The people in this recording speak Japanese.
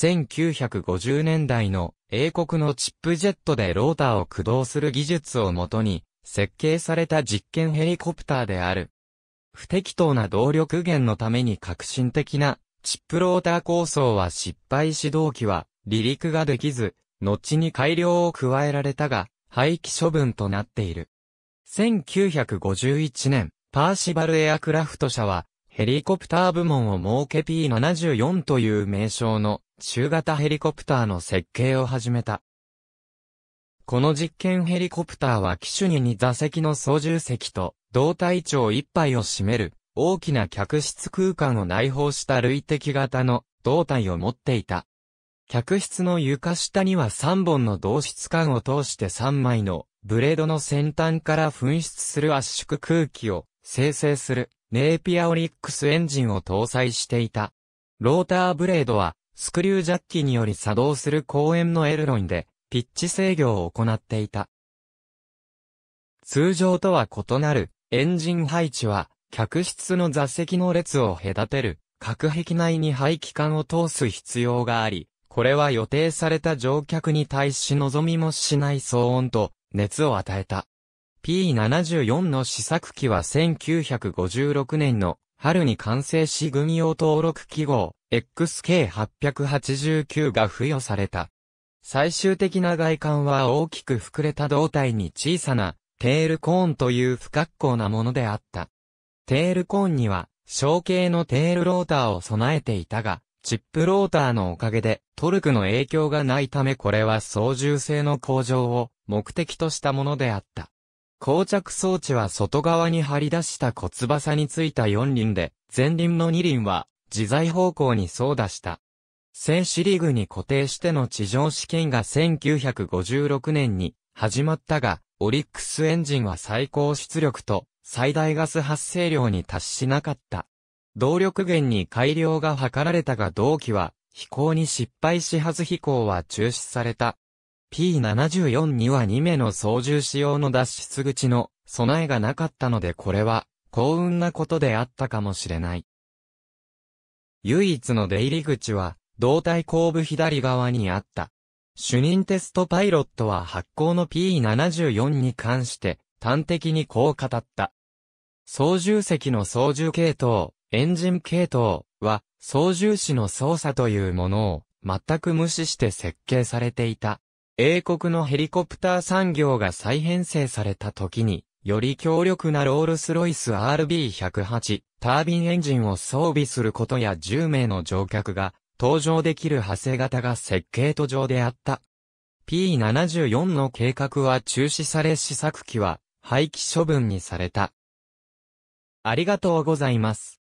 1950年代の英国のチップジェットでローターを駆動する技術をもとに設計された実験ヘリコプターである。不適当な動力源のために革新的なチップローター構想は失敗し動機は離陸ができず、後に改良を加えられたが、廃棄処分となっている。1951年、パーシバルエアクラフト社は、ヘリコプター部門を設け P74 という名称の中型ヘリコプターの設計を始めた。この実験ヘリコプターは機種に2座席の操縦席と、胴体長1杯を占める、大きな客室空間を内包した累積型の胴体を持っていた。客室の床下には3本の同質管を通して3枚のブレードの先端から噴出する圧縮空気を生成するネーピアオリックスエンジンを搭載していた。ローターブレードはスクリュージャッキにより作動する公園のエルロインで、ピッチ制御を行っていた。通常とは異なる、エンジン配置は、客室の座席の列を隔てる、隔壁内に排気管を通す必要があり、これは予定された乗客に対し望みもしない騒音と、熱を与えた。P74 の試作機は1956年の春に完成し軍用登録記号 XK889 が付与された。最終的な外観は大きく膨れた胴体に小さなテールコーンという不格好なものであった。テールコーンには小型のテールローターを備えていたが、チップローターのおかげでトルクの影響がないためこれは操縦性の向上を目的としたものであった。膠着装置は外側に張り出した骨翼についた4輪で、前輪の2輪は自在方向に操出した。戦士リグに固定しての地上試験が1956年に始まったが、オリックスエンジンは最高出力と最大ガス発生量に達しなかった。動力源に改良が図られたが同期は飛行に失敗しはず飛行は中止された。P74 には2名の操縦士用の脱出口の備えがなかったのでこれは幸運なことであったかもしれない。唯一の出入り口は胴体後部左側にあった。主任テストパイロットは発行の P74 に関して端的にこう語った。操縦席の操縦系統、エンジン系統は操縦士の操作というものを全く無視して設計されていた。英国のヘリコプター産業が再編成された時に、より強力なロールスロイス RB108 タービンエンジンを装備することや10名の乗客が搭乗できる派生型が設計途上であった。P74 の計画は中止され試作機は廃棄処分にされた。ありがとうございます。